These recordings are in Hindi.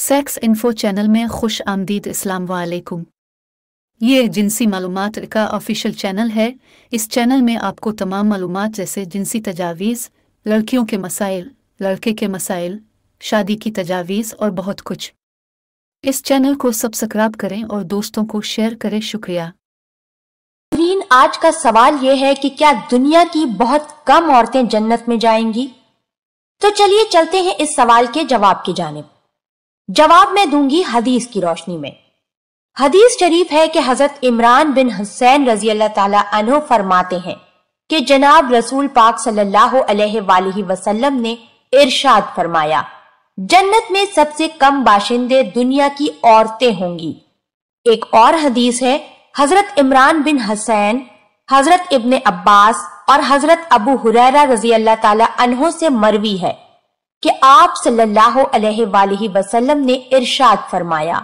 सेक्स इन्फो चैनल में खुश आमदीद इस्लाम वालेकुम ये जिनसी मालूम का ऑफिशियल चैनल है इस चैनल में आपको तमाम मालूम जैसे जिनसी तजावीज़ लड़कियों के मसाइल लड़के के मसाइल शादी की तजावीज़ और बहुत कुछ इस चैनल को सब्सक्राइब करें और दोस्तों को शेयर करें शुक्रिया आज का सवाल यह है कि क्या दुनिया की बहुत कम औरतें जन्नत में जाएंगी तो चलिए चलते हैं इस सवाल के जवाब की जानब जवाब मैं दूंगी हदीस की रोशनी में हदीस शरीफ है कि हजरत इमरान बिन हसैन रजी अल्लाह ताला फरमाते हैं कि जनाब रसूल पाक सल्लल्लाहु अलैहि वसल्लम ने इरशाद फरमाया जन्नत में सबसे कम बाशिंदे दुनिया की औरतें होंगी एक और हदीस है हजरत इमरान बिन हसैन हजरत इब्ने अब्बास और हजरत अबू हुरैरा रजी अल्लाह तला अनहो से मरवी है कि आप सल्लल्लाहु अलैहि वसल्लम ने इरशाद फरमाया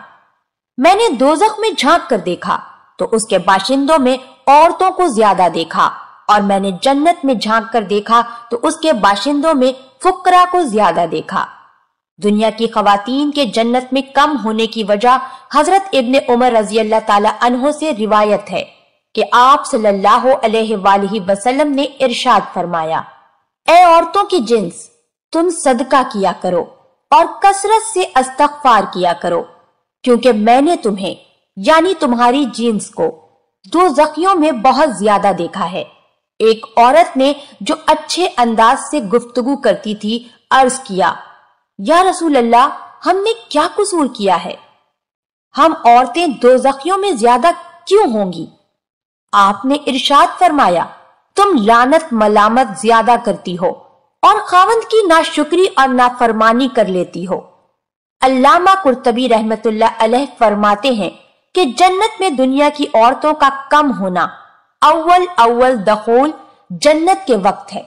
मैंने दोजख में झांक कर देखा तो उसके बाशिंदों में औरतों को ज्यादा देखा और मैंने जन्नत में झांक कर देखा तो उसके बाशिंदों में फुकरा को ज्यादा देखा दुनिया की खातन के जन्नत में कम होने की वजह हजरत इबन उमर रजी अल्लाह तला से रिवायत है कि आप सल्लल्लाहु अलैहि वसल्लम ने इरशाद फरमाया ए औरतों की जिन्स तुम सदका किया करो और कसरत से अस्तगफार किया करो क्योंकि मैंने तुम्हें यानी तुम्हारी जीन्स को दो जखियों में बहुत ज्यादा देखा है एक औरत ने जो अच्छे अंदाज से गुफ्तगु करती थी अर्ज किया या रसूल अल्लाह हमने क्या कसूर किया है हम औरतें दो जखियों में ज्यादा क्यों होंगी आपने इरशाद फरमाया तुम लानत मलामत ज्यादा करती हो और खावंद की ना शुक्री और ना फरमानी कर लेती हो अल्लामा कुर्तबी अलैह फरमाते हैं कि जन्नत में दुनिया की औरतों का कम होना अव्वल अव्वल दखोल जन्नत के वक्त है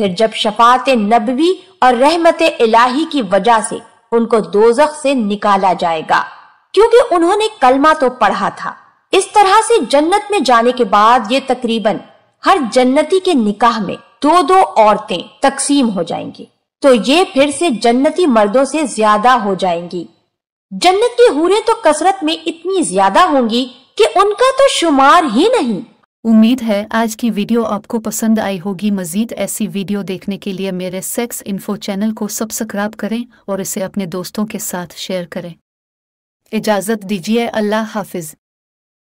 फिर जब शफात नबवी और रहमत इलाही की वजह से उनको दोजख से निकाला जाएगा क्योंकि उन्होंने कलमा तो पढ़ा था इस तरह से जन्नत में जाने के बाद ये तकरीबन हर जन्नती के निकाह में दो दो औरतें तकसीम हो जाएंगी तो ये फिर से जन्नती मर्दों से ज्यादा हो जाएंगी जन्नत की हूरे तो कसरत में इतनी ज्यादा होंगी कि उनका तो शुमार ही नहीं उम्मीद है आज की वीडियो आपको पसंद आई होगी मजीद ऐसी वीडियो देखने के लिए मेरे सेक्स इन्फो चैनल को सब्सक्राइब करें और इसे अपने दोस्तों के साथ शेयर करें इजाज़त दीजिए अल्लाह हाफिज़